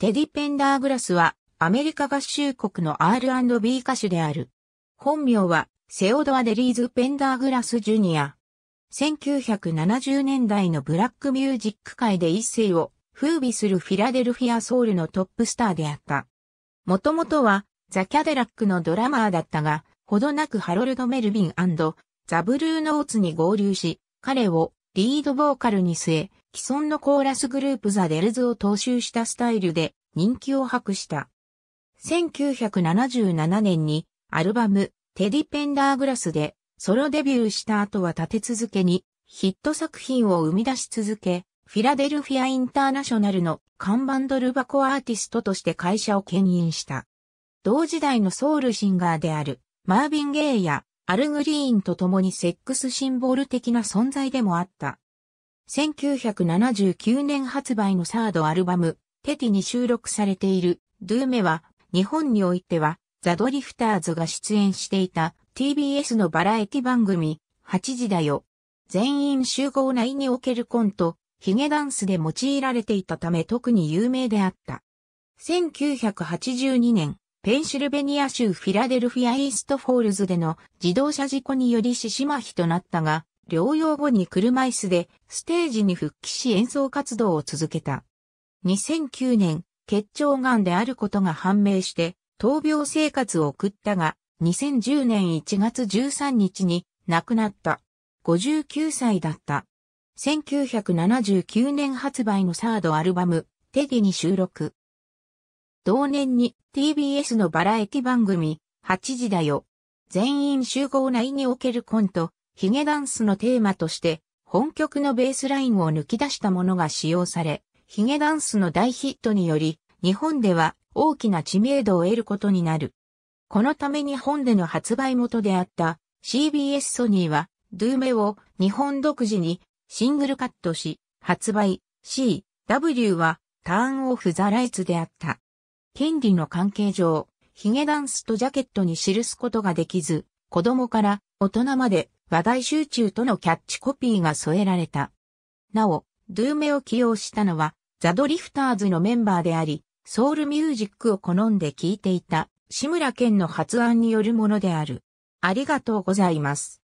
テディ・ペンダーグラスはアメリカ合衆国の R&B 歌手である。本名はセオドア・デリーズ・ペンダーグラス・ジュニア。1970年代のブラックミュージック界で一世を風靡するフィラデルフィアソウルのトップスターであった。もともとはザ・キャデラックのドラマーだったが、ほどなくハロルド・メルビンザ・ブルーノーツに合流し、彼をリードボーカルに据え、既存のコーラスグループザ・デルズを踏襲したスタイルで人気を博した。1977年にアルバムテディ・ペンダーグラスでソロデビューした後は立て続けにヒット作品を生み出し続け、フィラデルフィア・インターナショナルの看板ドルバコアーティストとして会社を牽引した。同時代のソウルシンガーであるマービン・ゲイやアル・グリーンと共にセックスシンボル的な存在でもあった。1979年発売のサードアルバム、テティに収録されている、ドゥーメは、日本においては、ザ・ドリフターズが出演していた TBS のバラエティ番組、8時だよ。全員集合内におけるコント、ヒゲダンスで用いられていたため特に有名であった。1982年、ペンシルベニア州フィラデルフィアイーストフォールズでの自動車事故により獅子麻痺となったが、療養後に車椅子でステージに復帰し演奏活動を続けた。2009年、結腸癌であることが判明して、闘病生活を送ったが、2010年1月13日に亡くなった。59歳だった。1979年発売のサードアルバム、テディに収録。同年に TBS のバラエティ番組、8時だよ。全員集合内におけるコント、ヒゲダンスのテーマとして、本曲のベースラインを抜き出したものが使用され、ヒゲダンスの大ヒットにより、日本では大きな知名度を得ることになる。このため日本での発売元であった CBS ソニーは、ドゥーメを日本独自にシングルカットし、発売 CW はターンオフザライツであった。権利の関係上、ヒゲダンスとジャケットに記すことができず、子供から大人まで話題集中とのキャッチコピーが添えられた。なお、ドゥーメを起用したのは、ザ・ドリフターズのメンバーであり、ソウルミュージックを好んで聴いていた、志村けんの発案によるものである。ありがとうございます。